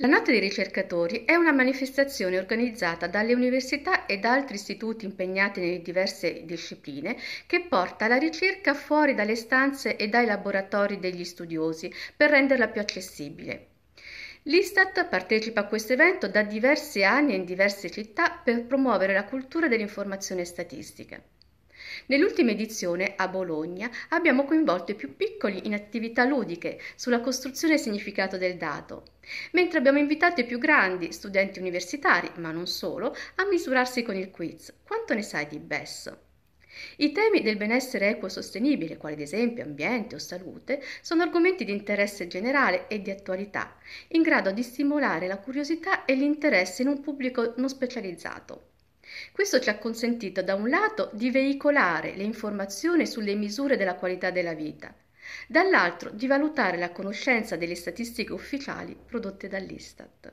La Notte dei ricercatori è una manifestazione organizzata dalle università e da altri istituti impegnati nelle diverse discipline che porta la ricerca fuori dalle stanze e dai laboratori degli studiosi per renderla più accessibile. L'Istat partecipa a questo evento da diversi anni in diverse città per promuovere la cultura dell'informazione statistica. Nell'ultima edizione, a Bologna, abbiamo coinvolto i più piccoli in attività ludiche sulla costruzione e significato del dato, mentre abbiamo invitato i più grandi, studenti universitari, ma non solo, a misurarsi con il quiz. Quanto ne sai di BES? I temi del benessere equo e sostenibile, quali ad esempio ambiente o salute, sono argomenti di interesse generale e di attualità, in grado di stimolare la curiosità e l'interesse in un pubblico non specializzato. Questo ci ha consentito da un lato di veicolare le informazioni sulle misure della qualità della vita, dall'altro di valutare la conoscenza delle statistiche ufficiali prodotte dall'Istat.